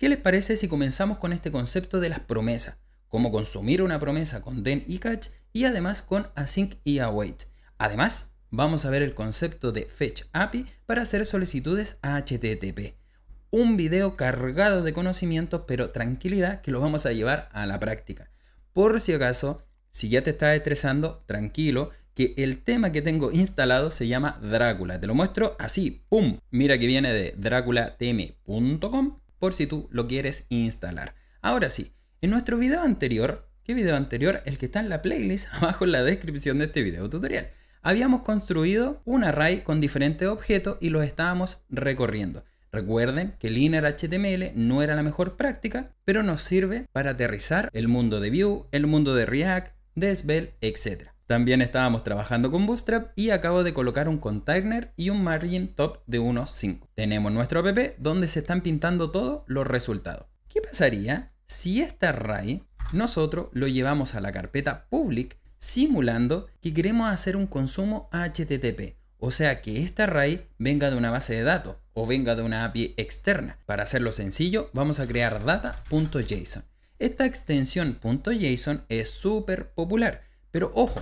¿Qué les parece si comenzamos con este concepto de las promesas? Cómo consumir una promesa con DEN y Catch y además con Async y Await. Además, vamos a ver el concepto de Fetch API para hacer solicitudes HTTP. Un video cargado de conocimientos, pero tranquilidad que lo vamos a llevar a la práctica. Por si acaso, si ya te estás estresando, tranquilo, que el tema que tengo instalado se llama Drácula. Te lo muestro así, ¡pum! Mira que viene de dráculatm.com por si tú lo quieres instalar. Ahora sí, en nuestro video anterior, ¿qué video anterior? El que está en la playlist abajo en la descripción de este video tutorial. Habíamos construido un array con diferentes objetos y los estábamos recorriendo. Recuerden que Linear HTML no era la mejor práctica, pero nos sirve para aterrizar el mundo de Vue, el mundo de React, de Svelte, etc. También estábamos trabajando con Bootstrap y acabo de colocar un container y un margin top de unos 5. Tenemos nuestro app donde se están pintando todos los resultados. ¿Qué pasaría si esta array nosotros lo llevamos a la carpeta public simulando que queremos hacer un consumo HTTP? O sea que esta array venga de una base de datos o venga de una API externa. Para hacerlo sencillo vamos a crear data.json. Esta extensión .json es súper popular, pero ojo,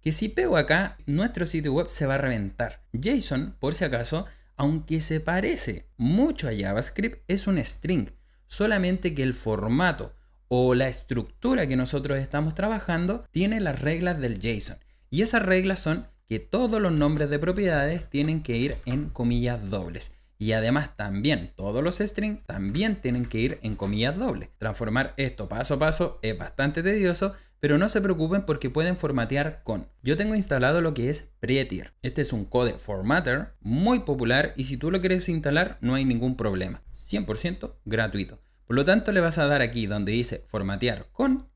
que si pego acá, nuestro sitio web se va a reventar. JSON, por si acaso, aunque se parece mucho a JavaScript, es un string, solamente que el formato o la estructura que nosotros estamos trabajando tiene las reglas del JSON. Y esas reglas son que todos los nombres de propiedades tienen que ir en comillas dobles. Y además también todos los strings también tienen que ir en comillas dobles. Transformar esto paso a paso es bastante tedioso, pero no se preocupen porque pueden formatear con. Yo tengo instalado lo que es Prettier. Este es un code formatter muy popular y si tú lo quieres instalar no hay ningún problema. 100% gratuito. Por lo tanto le vas a dar aquí donde dice formatear con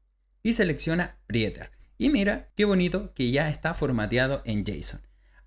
y selecciona Prettier. Y mira qué bonito que ya está formateado en JSON.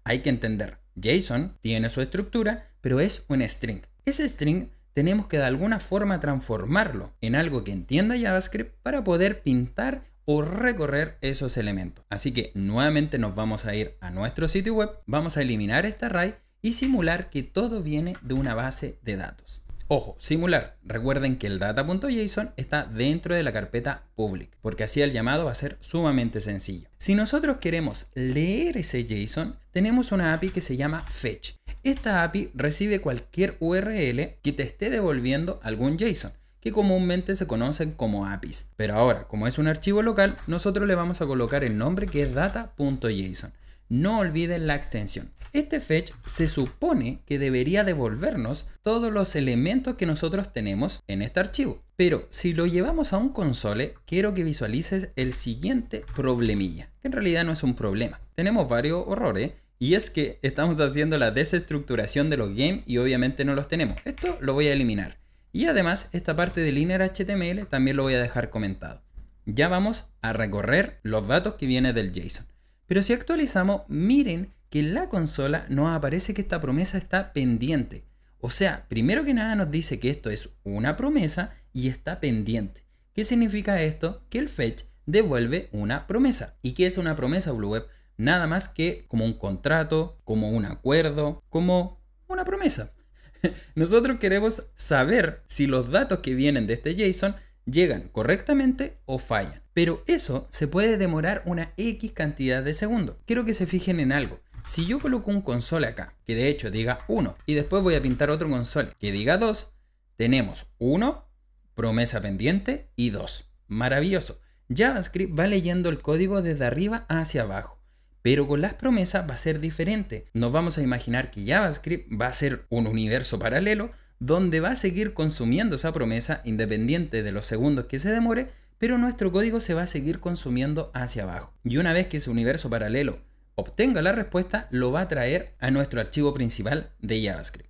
Hay que entender, JSON tiene su estructura, pero es un string. Ese string tenemos que de alguna forma transformarlo en algo que entienda JavaScript para poder pintar o recorrer esos elementos. Así que nuevamente nos vamos a ir a nuestro sitio web, vamos a eliminar este array y simular que todo viene de una base de datos. Ojo, simular. Recuerden que el data.json está dentro de la carpeta public, porque así el llamado va a ser sumamente sencillo. Si nosotros queremos leer ese JSON, tenemos una API que se llama fetch. Esta API recibe cualquier URL que te esté devolviendo algún JSON que comúnmente se conocen como APIs. Pero ahora, como es un archivo local, nosotros le vamos a colocar el nombre que es data.json. No olviden la extensión. Este fetch se supone que debería devolvernos todos los elementos que nosotros tenemos en este archivo. Pero si lo llevamos a un console, quiero que visualices el siguiente problemilla, que en realidad no es un problema. Tenemos varios horrores y es que estamos haciendo la desestructuración de los games y obviamente no los tenemos. Esto lo voy a eliminar. Y además esta parte del inner HTML también lo voy a dejar comentado. Ya vamos a recorrer los datos que vienen del JSON. Pero si actualizamos, miren que en la consola nos aparece que esta promesa está pendiente. O sea, primero que nada nos dice que esto es una promesa y está pendiente. ¿Qué significa esto? Que el fetch devuelve una promesa. ¿Y qué es una promesa Blue Web? Nada más que como un contrato, como un acuerdo, como una promesa. Nosotros queremos saber si los datos que vienen de este JSON llegan correctamente o fallan. Pero eso se puede demorar una X cantidad de segundos. Quiero que se fijen en algo. Si yo coloco un console acá, que de hecho diga 1, y después voy a pintar otro console que diga 2, tenemos 1, promesa pendiente y 2. Maravilloso. JavaScript va leyendo el código desde arriba hacia abajo. Pero con las promesas va a ser diferente. Nos vamos a imaginar que JavaScript va a ser un universo paralelo donde va a seguir consumiendo esa promesa independiente de los segundos que se demore, pero nuestro código se va a seguir consumiendo hacia abajo. Y una vez que ese universo paralelo obtenga la respuesta, lo va a traer a nuestro archivo principal de JavaScript.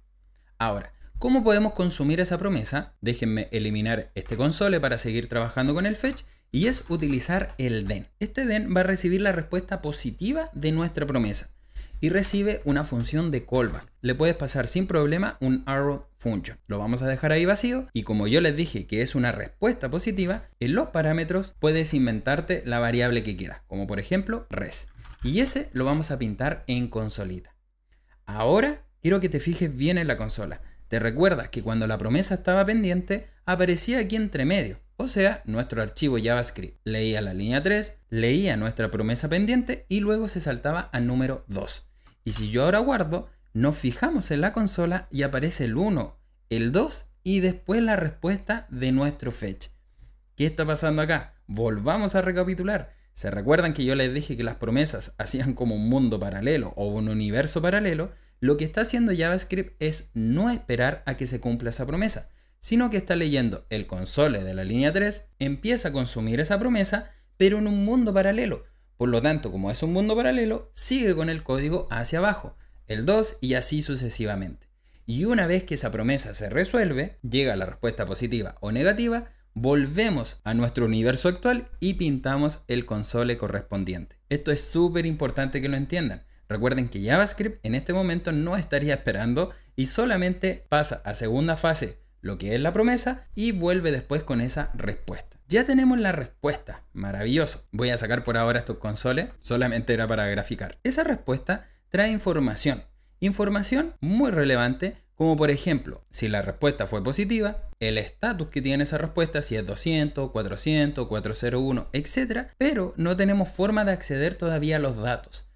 Ahora, ¿cómo podemos consumir esa promesa? Déjenme eliminar este console para seguir trabajando con el fetch y es utilizar el den. Este den va a recibir la respuesta positiva de nuestra promesa y recibe una función de callback. Le puedes pasar sin problema un arrow function. Lo vamos a dejar ahí vacío y como yo les dije que es una respuesta positiva, en los parámetros puedes inventarte la variable que quieras, como por ejemplo res. Y ese lo vamos a pintar en consolita. Ahora quiero que te fijes bien en la consola. Te recuerdas que cuando la promesa estaba pendiente, aparecía aquí entre medio. O sea, nuestro archivo JavaScript leía la línea 3, leía nuestra promesa pendiente y luego se saltaba a número 2. Y si yo ahora guardo, nos fijamos en la consola y aparece el 1, el 2 y después la respuesta de nuestro fetch. ¿Qué está pasando acá? Volvamos a recapitular. ¿Se recuerdan que yo les dije que las promesas hacían como un mundo paralelo o un universo paralelo? Lo que está haciendo JavaScript es no esperar a que se cumpla esa promesa, sino que está leyendo el console de la línea 3, empieza a consumir esa promesa, pero en un mundo paralelo. Por lo tanto, como es un mundo paralelo, sigue con el código hacia abajo, el 2 y así sucesivamente. Y una vez que esa promesa se resuelve, llega la respuesta positiva o negativa, volvemos a nuestro universo actual y pintamos el console correspondiente. Esto es súper importante que lo entiendan. Recuerden que JavaScript en este momento no estaría esperando y solamente pasa a segunda fase lo que es la promesa y vuelve después con esa respuesta. Ya tenemos la respuesta, maravilloso. Voy a sacar por ahora estos consoles, solamente era para graficar. Esa respuesta trae información, información muy relevante como por ejemplo, si la respuesta fue positiva, el estatus que tiene esa respuesta, si es 200, 400, 401, etc. Pero no tenemos forma de acceder todavía a los datos.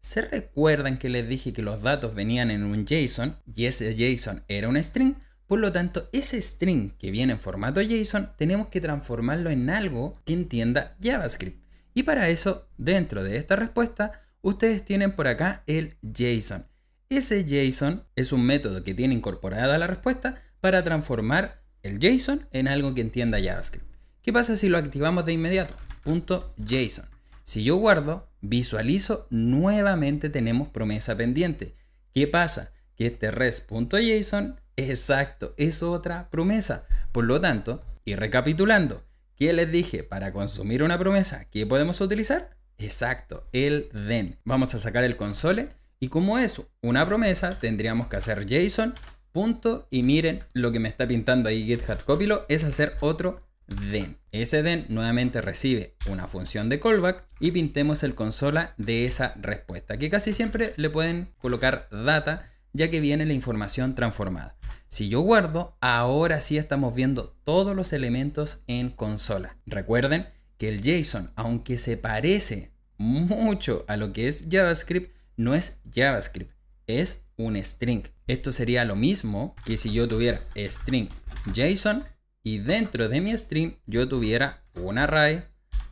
¿Se recuerdan que les dije que los datos venían en un JSON y ese JSON era un string? Por lo tanto, ese string que viene en formato JSON tenemos que transformarlo en algo que entienda JavaScript. Y para eso, dentro de esta respuesta, ustedes tienen por acá el JSON. Ese JSON es un método que tiene incorporada la respuesta para transformar el JSON en algo que entienda JavaScript. ¿Qué pasa si lo activamos de inmediato? Punto .json. Si yo guardo, visualizo, nuevamente tenemos promesa pendiente. ¿Qué pasa? Que este res.json Exacto, es otra promesa. Por lo tanto, y recapitulando, ¿qué les dije para consumir una promesa? ¿Qué podemos utilizar? Exacto, el den Vamos a sacar el console y como es una promesa, tendríamos que hacer JSON. Punto, y miren lo que me está pintando ahí GitHub Copilo es hacer otro den Ese den nuevamente recibe una función de callback y pintemos el consola de esa respuesta, que casi siempre le pueden colocar data ya que viene la información transformada. Si yo guardo, ahora sí estamos viendo todos los elementos en consola. Recuerden que el JSON, aunque se parece mucho a lo que es JavaScript, no es JavaScript, es un string. Esto sería lo mismo que si yo tuviera string JSON y dentro de mi string yo tuviera un array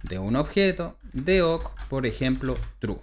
de un objeto de oc, por ejemplo, true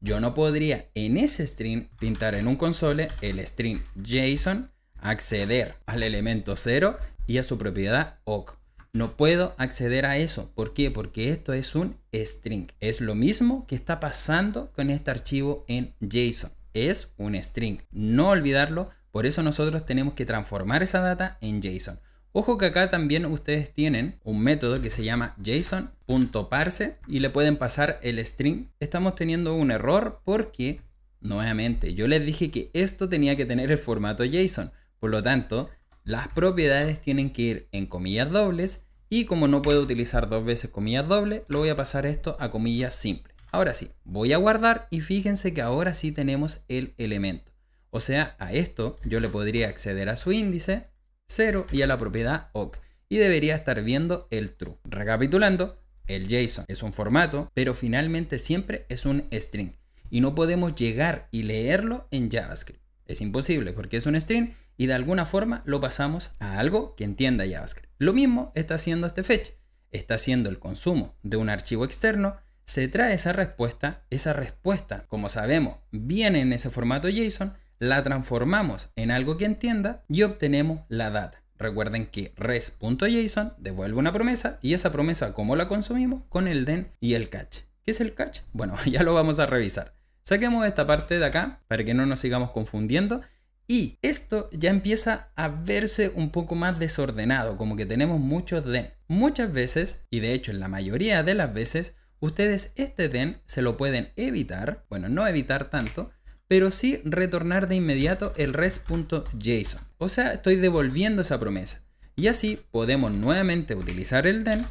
yo no podría en ese string pintar en un console el string JSON, acceder al elemento 0 y a su propiedad OK. No puedo acceder a eso. ¿Por qué? Porque esto es un string. Es lo mismo que está pasando con este archivo en JSON. Es un string. No olvidarlo. Por eso nosotros tenemos que transformar esa data en JSON. Ojo que acá también ustedes tienen un método que se llama json.parse y le pueden pasar el string. Estamos teniendo un error porque, nuevamente, yo les dije que esto tenía que tener el formato JSON. Por lo tanto, las propiedades tienen que ir en comillas dobles y como no puedo utilizar dos veces comillas dobles, lo voy a pasar esto a comillas simple. Ahora sí, voy a guardar y fíjense que ahora sí tenemos el elemento. O sea, a esto yo le podría acceder a su índice 0 y a la propiedad OK. Y debería estar viendo el true. Recapitulando, el JSON es un formato, pero finalmente siempre es un string. Y no podemos llegar y leerlo en JavaScript. Es imposible porque es un string y de alguna forma lo pasamos a algo que entienda JavaScript. Lo mismo está haciendo este fetch. Está haciendo el consumo de un archivo externo, se trae esa respuesta, esa respuesta, como sabemos, viene en ese formato JSON la transformamos en algo que entienda y obtenemos la data. Recuerden que res.json devuelve una promesa y esa promesa, como la consumimos? Con el den y el catch. ¿Qué es el catch? Bueno, ya lo vamos a revisar. Saquemos esta parte de acá para que no nos sigamos confundiendo. Y esto ya empieza a verse un poco más desordenado, como que tenemos muchos den. Muchas veces, y de hecho en la mayoría de las veces, ustedes este den se lo pueden evitar, bueno, no evitar tanto, pero sí retornar de inmediato el res.json. O sea, estoy devolviendo esa promesa. Y así podemos nuevamente utilizar el den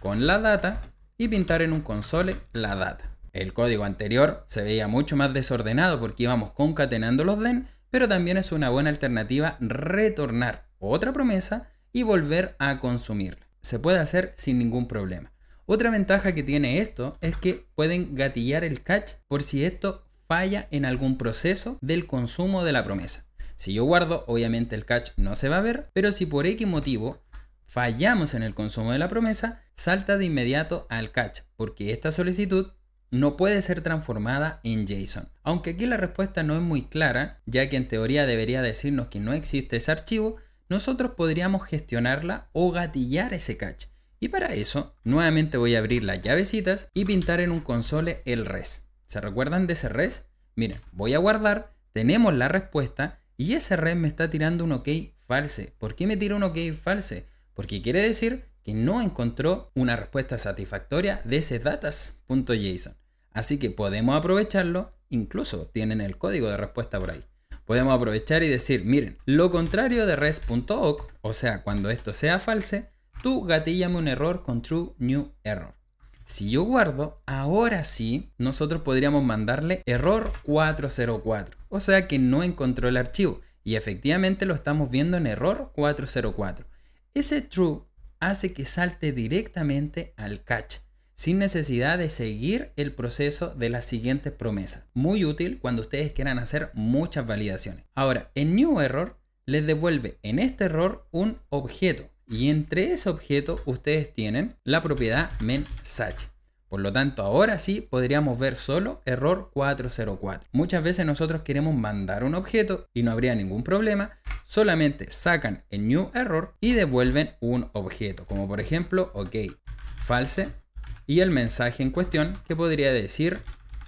con la data y pintar en un console la data. El código anterior se veía mucho más desordenado porque íbamos concatenando los den, pero también es una buena alternativa retornar otra promesa y volver a consumirla. Se puede hacer sin ningún problema. Otra ventaja que tiene esto es que pueden gatillar el catch por si esto falla en algún proceso del consumo de la promesa. Si yo guardo, obviamente el catch no se va a ver, pero si por X motivo fallamos en el consumo de la promesa, salta de inmediato al catch, porque esta solicitud no puede ser transformada en JSON. Aunque aquí la respuesta no es muy clara, ya que en teoría debería decirnos que no existe ese archivo, nosotros podríamos gestionarla o gatillar ese catch. Y para eso, nuevamente voy a abrir las llavecitas y pintar en un console el res. ¿Se recuerdan de ese res? Miren, voy a guardar, tenemos la respuesta y ese res me está tirando un ok false. ¿Por qué me tira un ok false? Porque quiere decir que no encontró una respuesta satisfactoria de ese datas.json. Así que podemos aprovecharlo, incluso tienen el código de respuesta por ahí. Podemos aprovechar y decir, miren, lo contrario de res.oc, o sea, cuando esto sea false, tú gatíllame un error con true new error. Si yo guardo, ahora sí, nosotros podríamos mandarle error 404. O sea que no encontró el archivo. Y efectivamente lo estamos viendo en error 404. Ese true hace que salte directamente al catch, sin necesidad de seguir el proceso de las siguientes promesas. Muy útil cuando ustedes quieran hacer muchas validaciones. Ahora, en New Error les devuelve en este error un objeto y entre ese objeto ustedes tienen la propiedad mensaje. Por lo tanto, ahora sí podríamos ver solo error 404. Muchas veces nosotros queremos mandar un objeto y no habría ningún problema. Solamente sacan el new error y devuelven un objeto. Como por ejemplo, ok, false. Y el mensaje en cuestión que podría decir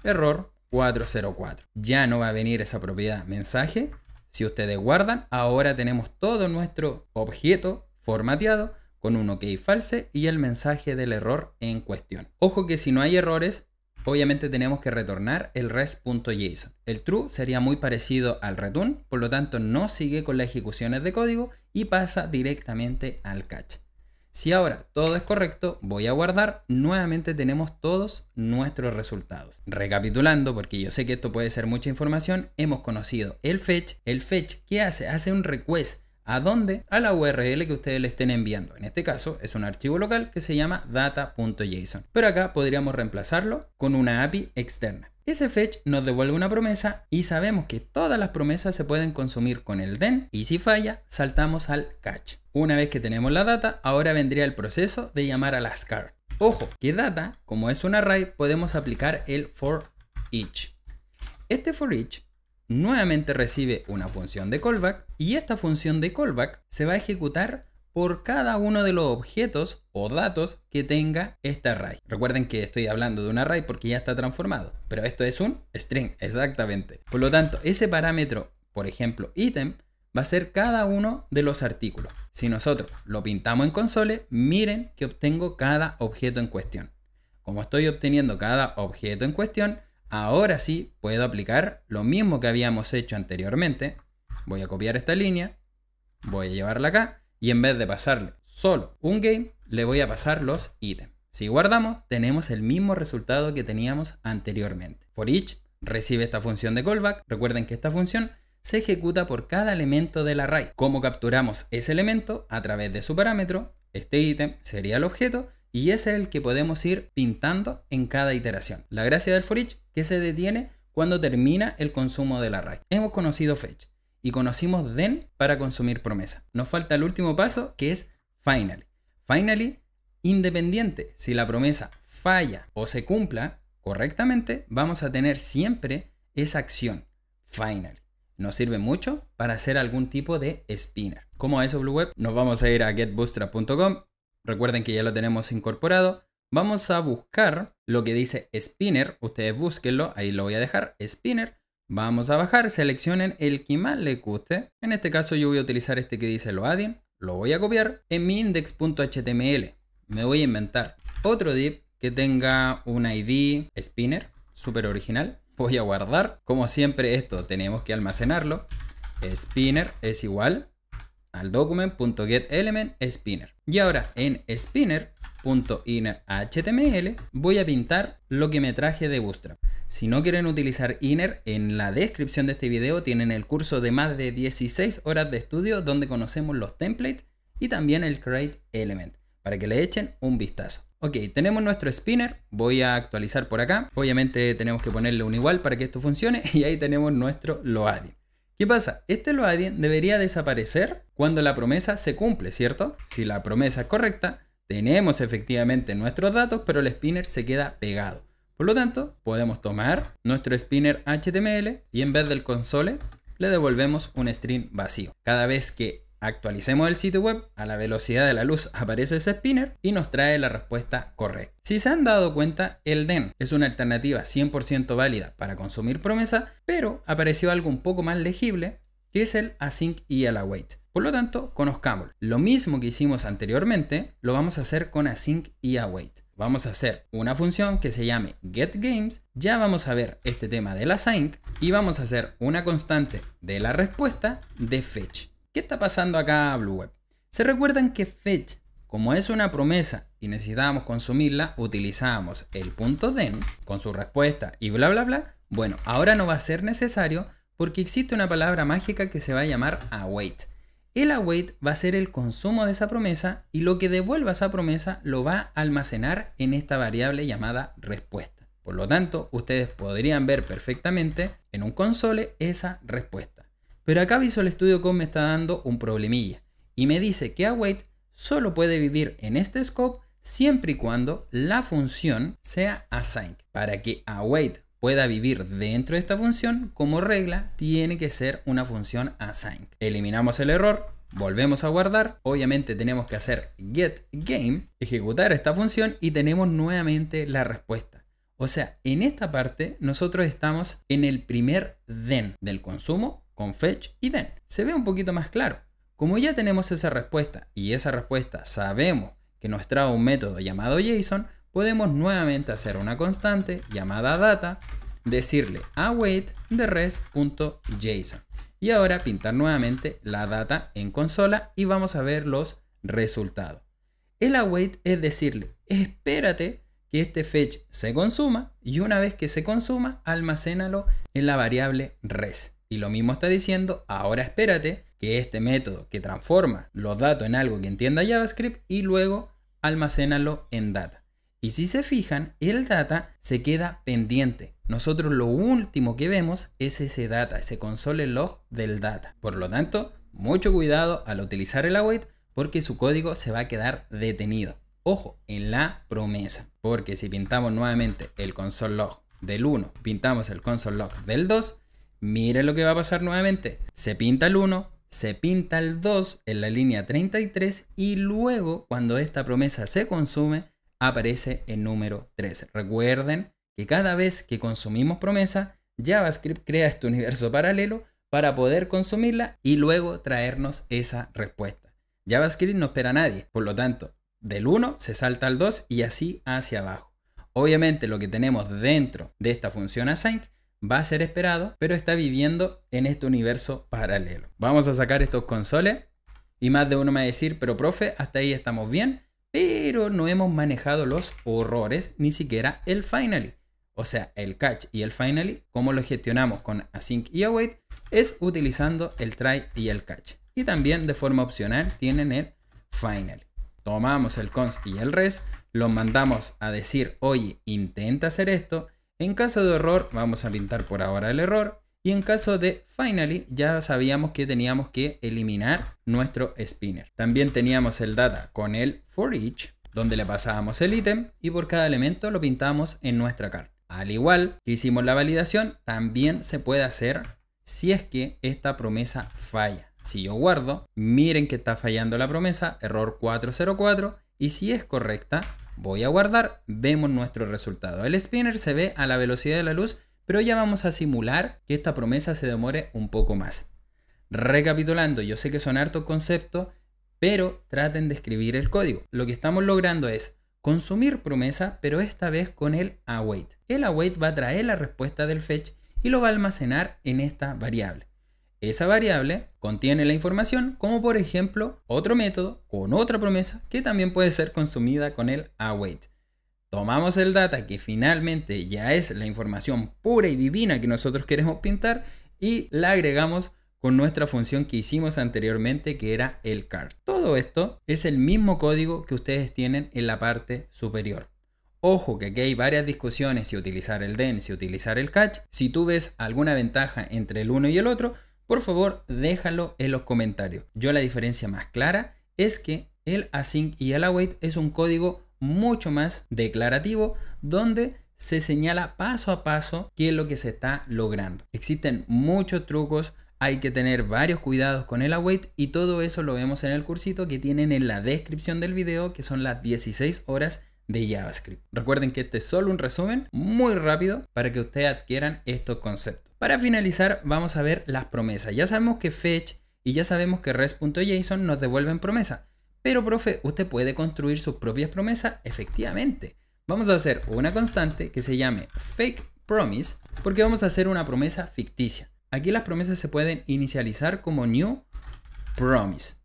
error 404. Ya no va a venir esa propiedad mensaje. Si ustedes guardan, ahora tenemos todo nuestro objeto formateado con un OK false y el mensaje del error en cuestión. Ojo que si no hay errores, obviamente tenemos que retornar el res.json. El true sería muy parecido al return, por lo tanto no sigue con las ejecuciones de código y pasa directamente al catch. Si ahora todo es correcto, voy a guardar, nuevamente tenemos todos nuestros resultados. Recapitulando, porque yo sé que esto puede ser mucha información, hemos conocido el fetch. El fetch, ¿qué hace? Hace un request ¿A dónde? A la URL que ustedes le estén enviando. En este caso es un archivo local que se llama data.json. Pero acá podríamos reemplazarlo con una API externa. Ese fetch nos devuelve una promesa y sabemos que todas las promesas se pueden consumir con el then y si falla saltamos al catch. Una vez que tenemos la data, ahora vendría el proceso de llamar a las car. Ojo, que data, como es un array, podemos aplicar el for each. Este for each nuevamente recibe una función de callback y esta función de callback se va a ejecutar por cada uno de los objetos o datos que tenga este array. Recuerden que estoy hablando de un array porque ya está transformado, pero esto es un string, exactamente. Por lo tanto, ese parámetro, por ejemplo, item, va a ser cada uno de los artículos. Si nosotros lo pintamos en console, miren que obtengo cada objeto en cuestión. Como estoy obteniendo cada objeto en cuestión, ahora sí puedo aplicar lo mismo que habíamos hecho anteriormente. Voy a copiar esta línea, voy a llevarla acá y en vez de pasarle solo un game, le voy a pasar los ítems. Si guardamos, tenemos el mismo resultado que teníamos anteriormente. For each recibe esta función de callback. Recuerden que esta función se ejecuta por cada elemento del array. Como capturamos ese elemento? A través de su parámetro. Este ítem sería el objeto y es el que podemos ir pintando en cada iteración. La gracia del for each que se detiene cuando termina el consumo la array. Hemos conocido fetch y conocimos then para consumir promesa. Nos falta el último paso que es finally. Finally, independiente, si la promesa falla o se cumpla correctamente, vamos a tener siempre esa acción finally. Nos sirve mucho para hacer algún tipo de spinner. Como a eso Blue Web, nos vamos a ir a getbootstrap.com recuerden que ya lo tenemos incorporado. Vamos a buscar lo que dice Spinner, ustedes búsquenlo, ahí lo voy a dejar, Spinner. Vamos a bajar, seleccionen el que más les guste. En este caso yo voy a utilizar este que dice Loadin, lo voy a copiar en mi index.html. Me voy a inventar otro div que tenga un ID Spinner, súper original. Voy a guardar, como siempre esto tenemos que almacenarlo. Spinner es igual al document.getElementSpinner. Y ahora en spinner.innerHTML voy a pintar lo que me traje de Bootstrap. Si no quieren utilizar inner, en la descripción de este video tienen el curso de más de 16 horas de estudio donde conocemos los templates y también el createElement. para que le echen un vistazo. Ok, tenemos nuestro spinner, voy a actualizar por acá. Obviamente tenemos que ponerle un igual para que esto funcione y ahí tenemos nuestro Loading. ¿Qué pasa? Este loading debería desaparecer cuando la promesa se cumple, ¿cierto? Si la promesa es correcta, tenemos efectivamente nuestros datos, pero el spinner se queda pegado. Por lo tanto, podemos tomar nuestro spinner HTML y en vez del console le devolvemos un string vacío. Cada vez que Actualicemos el sitio web, a la velocidad de la luz aparece ese spinner y nos trae la respuesta correcta. Si se han dado cuenta, el DEN es una alternativa 100% válida para consumir promesa, pero apareció algo un poco más legible, que es el async y el await. Por lo tanto, conozcámoslo. Lo mismo que hicimos anteriormente, lo vamos a hacer con async y await. Vamos a hacer una función que se llame getGames, ya vamos a ver este tema del async y vamos a hacer una constante de la respuesta de fetch. ¿Qué está pasando acá, Blue Web? ¿Se recuerdan que fetch, como es una promesa y necesitábamos consumirla, utilizábamos el punto den con su respuesta y bla bla bla? Bueno, ahora no va a ser necesario porque existe una palabra mágica que se va a llamar await. El await va a ser el consumo de esa promesa y lo que devuelva esa promesa lo va a almacenar en esta variable llamada respuesta. Por lo tanto, ustedes podrían ver perfectamente en un console esa respuesta. Pero acá Visual Studio Code me está dando un problemilla y me dice que await solo puede vivir en este scope siempre y cuando la función sea async. Para que await pueda vivir dentro de esta función, como regla, tiene que ser una función async. Eliminamos el error, volvemos a guardar, obviamente tenemos que hacer get game, ejecutar esta función y tenemos nuevamente la respuesta. O sea, en esta parte nosotros estamos en el primer den del consumo con fetch y ven. Se ve un poquito más claro. Como ya tenemos esa respuesta y esa respuesta sabemos que nos trae un método llamado JSON, podemos nuevamente hacer una constante llamada data, decirle await de res.json. Y ahora pintar nuevamente la data en consola y vamos a ver los resultados. El await es decirle, espérate que este fetch se consuma y una vez que se consuma, almacénalo en la variable res. Y lo mismo está diciendo, ahora espérate que este método que transforma los datos en algo que entienda JavaScript y luego almacénalo en data. Y si se fijan, el data se queda pendiente. Nosotros lo último que vemos es ese data, ese console log del data. Por lo tanto, mucho cuidado al utilizar el await porque su código se va a quedar detenido. Ojo, en la promesa, porque si pintamos nuevamente el console log del 1, pintamos el console log del 2, Miren lo que va a pasar nuevamente. Se pinta el 1, se pinta el 2 en la línea 33 y luego cuando esta promesa se consume aparece el número 3. Recuerden que cada vez que consumimos promesa, JavaScript crea este universo paralelo para poder consumirla y luego traernos esa respuesta. JavaScript no espera a nadie, por lo tanto, del 1 se salta al 2 y así hacia abajo. Obviamente lo que tenemos dentro de esta función async va a ser esperado, pero está viviendo en este universo paralelo. Vamos a sacar estos consoles y más de uno me va a decir, pero profe, hasta ahí estamos bien, pero no hemos manejado los horrores, ni siquiera el finally. O sea, el catch y el finally, como lo gestionamos con async y await, es utilizando el try y el catch. Y también de forma opcional tienen el finally. Tomamos el const y el res, Los mandamos a decir, oye, intenta hacer esto, en caso de error, vamos a pintar por ahora el error. Y en caso de finally, ya sabíamos que teníamos que eliminar nuestro spinner. También teníamos el data con el for each, donde le pasábamos el ítem y por cada elemento lo pintamos en nuestra carta. Al igual que hicimos la validación, también se puede hacer si es que esta promesa falla. Si yo guardo, miren que está fallando la promesa, error 404, y si es correcta, Voy a guardar, vemos nuestro resultado. El spinner se ve a la velocidad de la luz, pero ya vamos a simular que esta promesa se demore un poco más. Recapitulando, yo sé que son hartos conceptos, pero traten de escribir el código. Lo que estamos logrando es consumir promesa, pero esta vez con el await. El await va a traer la respuesta del fetch y lo va a almacenar en esta variable. Esa variable contiene la información como por ejemplo otro método con otra promesa que también puede ser consumida con el await. Tomamos el data que finalmente ya es la información pura y divina que nosotros queremos pintar y la agregamos con nuestra función que hicimos anteriormente que era el card. Todo esto es el mismo código que ustedes tienen en la parte superior. Ojo que aquí hay varias discusiones si utilizar el den, si utilizar el catch. Si tú ves alguna ventaja entre el uno y el otro, por favor, déjalo en los comentarios. Yo la diferencia más clara es que el async y el await es un código mucho más declarativo donde se señala paso a paso qué es lo que se está logrando. Existen muchos trucos, hay que tener varios cuidados con el await y todo eso lo vemos en el cursito que tienen en la descripción del video, que son las 16 horas de JavaScript. Recuerden que este es solo un resumen muy rápido para que ustedes adquieran estos conceptos. Para finalizar, vamos a ver las promesas. Ya sabemos que fetch y ya sabemos que res.json nos devuelven promesa. Pero, profe, usted puede construir sus propias promesas efectivamente. Vamos a hacer una constante que se llame fake promise porque vamos a hacer una promesa ficticia. Aquí las promesas se pueden inicializar como new promise.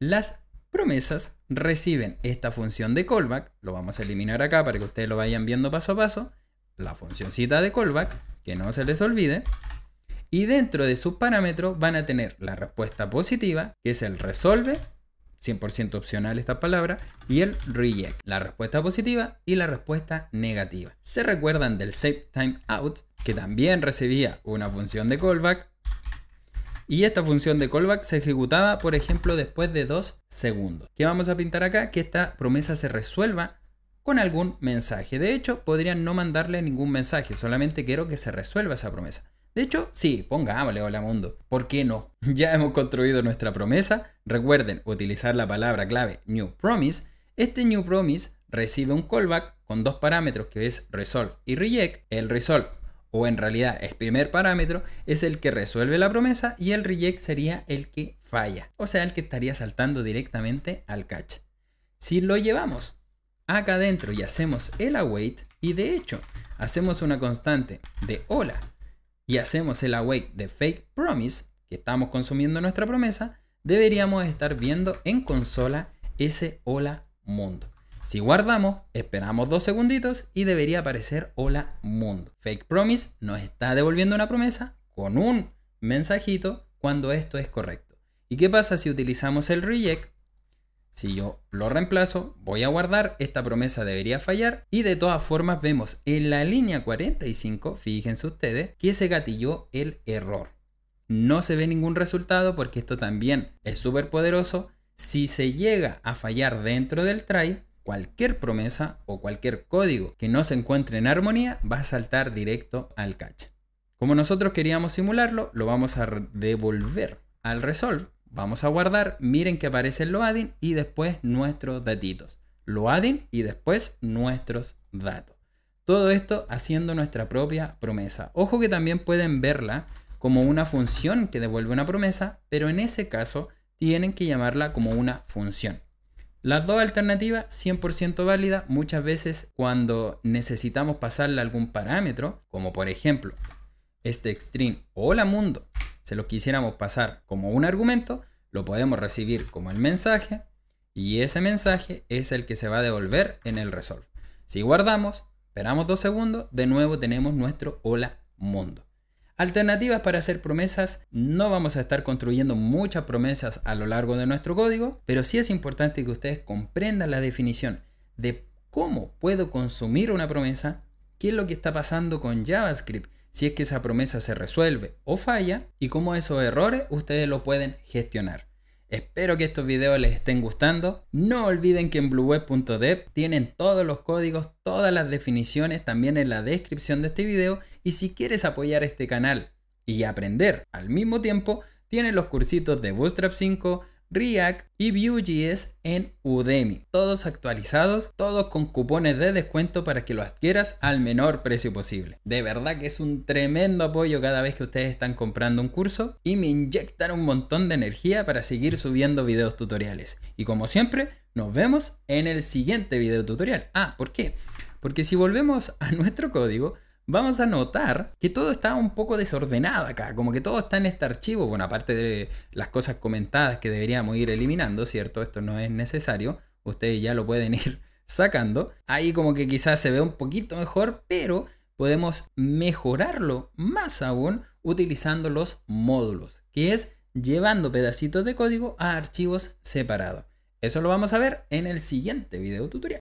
Las promesas reciben esta función de callback, lo vamos a eliminar acá para que ustedes lo vayan viendo paso a paso, la funcioncita de callback, que no se les olvide, y dentro de sus parámetros van a tener la respuesta positiva, que es el resolve, 100% opcional esta palabra, y el reject, la respuesta positiva y la respuesta negativa. ¿Se recuerdan del save time que también recibía una función de callback, y esta función de callback se ejecutaba, por ejemplo, después de dos segundos. ¿Qué vamos a pintar acá? Que esta promesa se resuelva con algún mensaje. De hecho, podrían no mandarle ningún mensaje, solamente quiero que se resuelva esa promesa. De hecho, sí, pongámosle hola mundo. ¿Por qué no? Ya hemos construido nuestra promesa. Recuerden utilizar la palabra clave new promise. Este new promise recibe un callback con dos parámetros que es resolve y reject. El resolve o en realidad el primer parámetro, es el que resuelve la promesa y el reject sería el que falla, o sea, el que estaría saltando directamente al catch. Si lo llevamos acá adentro y hacemos el await, y de hecho hacemos una constante de hola y hacemos el await de fake promise, que estamos consumiendo nuestra promesa, deberíamos estar viendo en consola ese hola mundo. Si guardamos, esperamos dos segunditos y debería aparecer hola mundo. Fake Promise nos está devolviendo una promesa con un mensajito cuando esto es correcto. ¿Y qué pasa si utilizamos el reject? Si yo lo reemplazo, voy a guardar, esta promesa debería fallar y de todas formas vemos en la línea 45, fíjense ustedes, que se gatilló el error. No se ve ningún resultado porque esto también es súper poderoso. Si se llega a fallar dentro del try, cualquier promesa o cualquier código que no se encuentre en armonía va a saltar directo al cache. Como nosotros queríamos simularlo, lo vamos a devolver al resolve. Vamos a guardar, miren que aparece el loading y después nuestros datitos. Loading y después nuestros datos. Todo esto haciendo nuestra propia promesa. Ojo que también pueden verla como una función que devuelve una promesa, pero en ese caso tienen que llamarla como una función. Las dos alternativas, 100% válidas, muchas veces cuando necesitamos pasarle algún parámetro, como por ejemplo este extreme hola mundo, se lo quisiéramos pasar como un argumento, lo podemos recibir como el mensaje y ese mensaje es el que se va a devolver en el resolve. Si guardamos, esperamos dos segundos, de nuevo tenemos nuestro hola mundo. Alternativas para hacer promesas. No vamos a estar construyendo muchas promesas a lo largo de nuestro código, pero sí es importante que ustedes comprendan la definición de cómo puedo consumir una promesa, qué es lo que está pasando con JavaScript, si es que esa promesa se resuelve o falla y cómo esos errores ustedes lo pueden gestionar. Espero que estos videos les estén gustando. No olviden que en blueweb.dev tienen todos los códigos, todas las definiciones también en la descripción de este video y si quieres apoyar este canal y aprender al mismo tiempo, tienes los cursitos de Bootstrap 5, React y Vue.js en Udemy. Todos actualizados, todos con cupones de descuento para que lo adquieras al menor precio posible. De verdad que es un tremendo apoyo cada vez que ustedes están comprando un curso y me inyectan un montón de energía para seguir subiendo videos tutoriales. Y como siempre, nos vemos en el siguiente video tutorial. Ah, ¿por qué? Porque si volvemos a nuestro código, vamos a notar que todo está un poco desordenado acá, como que todo está en este archivo, bueno, aparte de las cosas comentadas que deberíamos ir eliminando, ¿cierto? Esto no es necesario, ustedes ya lo pueden ir sacando. Ahí como que quizás se ve un poquito mejor, pero podemos mejorarlo más aún utilizando los módulos, que es llevando pedacitos de código a archivos separados. Eso lo vamos a ver en el siguiente video tutorial.